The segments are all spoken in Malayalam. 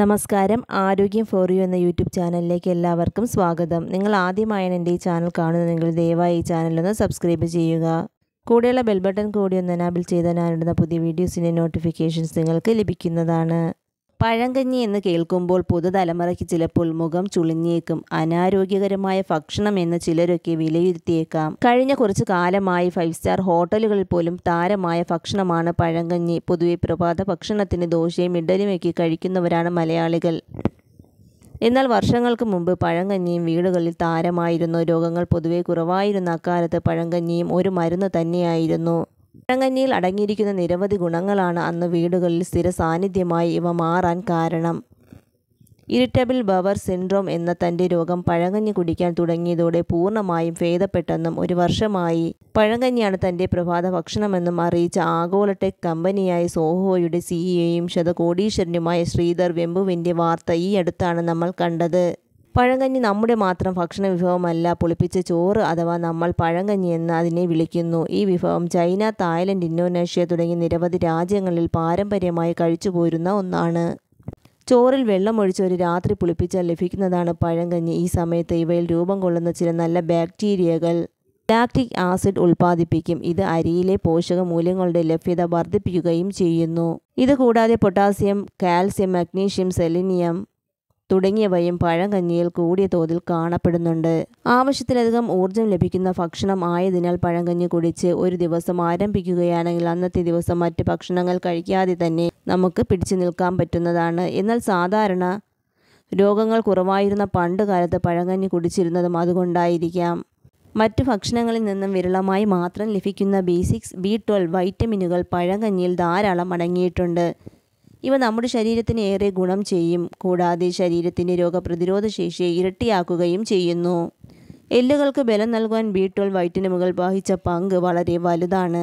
നമസ്കാരം ആരോഗ്യം ഫോർ യു എന്ന യൂട്യൂബ് ചാനലിലേക്ക് എല്ലാവർക്കും സ്വാഗതം നിങ്ങൾ ആദ്യമായാണ് എൻ്റെ ഈ ചാനൽ കാണുന്നതെങ്കിൽ ദയവായി ഈ ചാനലൊന്ന് സബ്സ്ക്രൈബ് ചെയ്യുക കൂടെയുള്ള ബെൽ ബട്ടൺ കൂടി ഒന്ന് എനാബിൾ ചെയ്താൽ ഞാനിടുന്ന പുതിയ വീഡിയോസിൻ്റെ നോട്ടിഫിക്കേഷൻസ് നിങ്ങൾക്ക് ലഭിക്കുന്നതാണ് പഴങ്കഞ്ഞി എന്ന് കേൾക്കുമ്പോൾ പുതുതലമുറയ്ക്ക് ചിലപ്പോൾ മുഖം ചുളിഞ്ഞേക്കും അനാരോഗ്യകരമായ ഭക്ഷണം എന്ന് ചിലരൊക്കെ വിലയിരുത്തിയേക്കാം കഴിഞ്ഞ കുറച്ചു കാലമായി ഫൈവ് സ്റ്റാർ ഹോട്ടലുകളിൽ പോലും താരമായ ഭക്ഷണമാണ് പഴങ്കഞ്ഞി പൊതുവെ പ്രഭാത ഭക്ഷണത്തിന് ദോശയും ഇഡലിയുമൊക്കെ കഴിക്കുന്നവരാണ് മലയാളികൾ എന്നാൽ വർഷങ്ങൾക്ക് മുമ്പ് പഴങ്കഞ്ഞിയും വീടുകളിൽ താരമായിരുന്നു രോഗങ്ങൾ പൊതുവെ കുറവായിരുന്ന അക്കാലത്ത് പഴങ്കഞ്ഞിയും ഒരു മരുന്ന് തന്നെയായിരുന്നു ഉണങ്ങഞ്ഞിയിൽ അടങ്ങിയിരിക്കുന്ന നിരവധി ഗുണങ്ങളാണ് അന്ന് വീടുകളിൽ സ്ഥിര സാന്നിധ്യമായി ഇവ മാറാൻ കാരണം ഇരിറ്റബിൾ ബവർ സിൻഡ്രോം എന്ന തൻ്റെ രോഗം പഴങ്കഞ്ഞി കുടിക്കാൻ തുടങ്ങിയതോടെ പൂർണ്ണമായും ഭേദപ്പെട്ടെന്നും ഒരു വർഷമായി പഴങ്കഞ്ഞിയാണ് തൻ്റെ പ്രഭാത ഭക്ഷണമെന്നും അറിയിച്ച ആഗോള ടെക് കമ്പനിയായ സോഹോയുടെ സിഇഒയും ശതകോടീശ്വരനുമായ ശ്രീധർ വെമ്പുവിൻ്റെ വാർത്ത ഈ അടുത്താണ് നമ്മൾ കണ്ടത് പഴങ്കഞ്ഞി നമ്മുടെ മാത്രം ഭക്ഷണ വിഭവമല്ല പുളിപ്പിച്ച ചോറ് അഥവാ നമ്മൾ പഴങ്കഞ്ഞി എന്ന് അതിനെ വിളിക്കുന്നു ഈ വിഭവം ചൈന തായ്ലൻഡ് ഇന്തോനേഷ്യ തുടങ്ങിയ നിരവധി രാജ്യങ്ങളിൽ പാരമ്പര്യമായി കഴിച്ചുപോരുന്ന ഒന്നാണ് ചോറിൽ വെള്ളമൊഴിച്ച് ഒരു രാത്രി പുളിപ്പിച്ചാൽ ലഭിക്കുന്നതാണ് പഴങ്കഞ്ഞി ഈ സമയത്ത് ഇവയിൽ രൂപം കൊള്ളുന്ന ചില നല്ല ബാക്ടീരിയകൾ ലാക്റ്റിക് ആസിഡ് ഉൽപ്പാദിപ്പിക്കും ഇത് അരിയിലെ പോഷക മൂല്യങ്ങളുടെ ലഭ്യത വർദ്ധിപ്പിക്കുകയും ചെയ്യുന്നു ഇത് കൂടാതെ പൊട്ടാസ്യം കാൽസ്യം മഗ്നീഷ്യം സെലിനിയം തുടങ്ങിയവയും പഴങ്കഞ്ഞിയിൽ കൂടിയ തോതിൽ കാണപ്പെടുന്നുണ്ട് ആവശ്യത്തിലധികം ഊർജം ലഭിക്കുന്ന ഭക്ഷണം ആയതിനാൽ പഴങ്കഞ്ഞി കുടിച്ച് ഒരു ദിവസം ആരംഭിക്കുകയാണെങ്കിൽ അന്നത്തെ ദിവസം മറ്റ് ഭക്ഷണങ്ങൾ കഴിക്കാതെ തന്നെ നമുക്ക് പിടിച്ചു നിൽക്കാൻ പറ്റുന്നതാണ് എന്നാൽ സാധാരണ രോഗങ്ങൾ കുറവായിരുന്ന പണ്ട് കാലത്ത് പഴങ്കഞ്ഞി കുടിച്ചിരുന്നതും അതുകൊണ്ടായിരിക്കാം മറ്റു ഭക്ഷണങ്ങളിൽ നിന്നും വിരളമായി മാത്രം ലഭിക്കുന്ന ബി സിക്സ് ബി ട്വൽവ് വൈറ്റമിനുകൾ പഴങ്കഞ്ഞിയിൽ ധാരാളം അടങ്ങിയിട്ടുണ്ട് ഇവ നമ്മുടെ ശരീരത്തിന് ഏറെ ഗുണം ചെയ്യും കൂടാതെ ശരീരത്തിൻ്റെ രോഗപ്രതിരോധ ശേഷിയെ ഇരട്ടിയാക്കുകയും ചെയ്യുന്നു എല്ലുകൾക്ക് ബലം നൽകുവാൻ ബി ട്വൽവ് വൈറ്റമിനുകൾ വഹിച്ച പങ്ക് വളരെ വലുതാണ്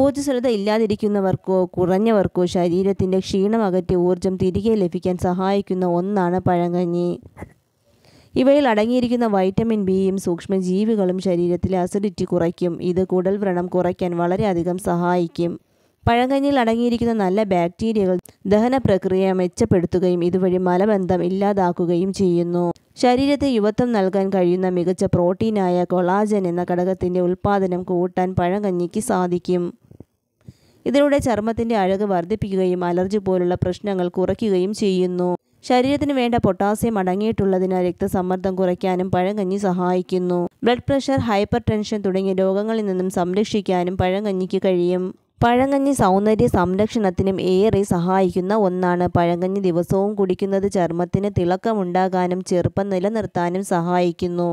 ഊർജ്ജസ്വലത ഇല്ലാതിരിക്കുന്നവർക്കോ കുറഞ്ഞവർക്കോ ശരീരത്തിൻ്റെ ക്ഷീണം അകറ്റി ഊർജ്ജം തിരികെ ലഭിക്കാൻ സഹായിക്കുന്ന ഒന്നാണ് പഴങ്കഞ്ഞി ഇവയിൽ അടങ്ങിയിരിക്കുന്ന വൈറ്റമിൻ ബിയും സൂക്ഷ്മജീവികളും ശരീരത്തിലെ അസിഡിറ്റി കുറയ്ക്കും ഇത് കുടൽ വ്രണം കുറയ്ക്കാൻ വളരെയധികം സഹായിക്കും പഴങ്കഞ്ഞിൽ അടങ്ങിയിരിക്കുന്ന നല്ല ബാക്ടീരിയകൾ ദഹന പ്രക്രിയ മെച്ചപ്പെടുത്തുകയും ഇതുവഴി മലബന്ധം ഇല്ലാതാക്കുകയും ചെയ്യുന്നു ശരീരത്തെ യുവത്വം നൽകാൻ കഴിയുന്ന മികച്ച പ്രോട്ടീനായ കൊളാജൻ എന്ന ഘടകത്തിൻ്റെ ഉൽപ്പാദനം കൂട്ടാൻ പഴങ്കഞ്ഞിക്ക് സാധിക്കും ഇതിലൂടെ ചർമ്മത്തിൻ്റെ അഴക് വർദ്ധിപ്പിക്കുകയും അലർജി പോലുള്ള പ്രശ്നങ്ങൾ കുറയ്ക്കുകയും ചെയ്യുന്നു ശരീരത്തിന് വേണ്ട പൊട്ടാസ്യം അടങ്ങിയിട്ടുള്ളതിനാൽ രക്തസമ്മർദ്ദം കുറയ്ക്കാനും പഴങ്കഞ്ഞി സഹായിക്കുന്നു ബ്ലഡ് പ്രഷർ ഹൈപ്പർ ടെൻഷൻ തുടങ്ങിയ രോഗങ്ങളിൽ നിന്നും സംരക്ഷിക്കാനും പഴങ്കഞ്ഞിക്ക് കഴിയും പഴങ്കഞ്ഞി സൗന്ദര്യ സംരക്ഷണത്തിനും ഏറെ സഹായിക്കുന്ന ഒന്നാണ് പഴങ്കഞ്ഞി ദിവസവും കുടിക്കുന്നത് ചർമ്മത്തിന് തിളക്കമുണ്ടാകാനും ചെറുപ്പം നിലനിർത്താനും സഹായിക്കുന്നു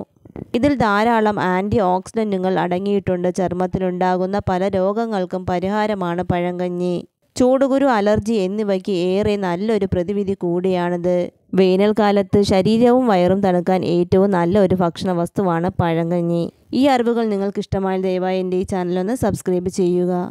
ഇതിൽ ധാരാളം ആൻറ്റി ഓക്സിഡൻറ്റുകൾ അടങ്ങിയിട്ടുണ്ട് ചർമ്മത്തിലുണ്ടാകുന്ന പല രോഗങ്ങൾക്കും പരിഹാരമാണ് പഴങ്കഞ്ഞി ചൂടുകുരു അലർജി എന്നിവയ്ക്ക് ഏറെ നല്ലൊരു പ്രതിവിധി കൂടിയാണിത് വേനൽക്കാലത്ത് ശരീരവും വയറും തണുക്കാൻ ഏറ്റവും നല്ല ഒരു ഭക്ഷണ വസ്തുവാണ് പഴങ്കഞ്ഞി ഈ അറിവുകൾ നിങ്ങൾക്ക് ദയവായി എൻ്റെ ഈ ചാനലൊന്ന് സബ്സ്ക്രൈബ് ചെയ്യുക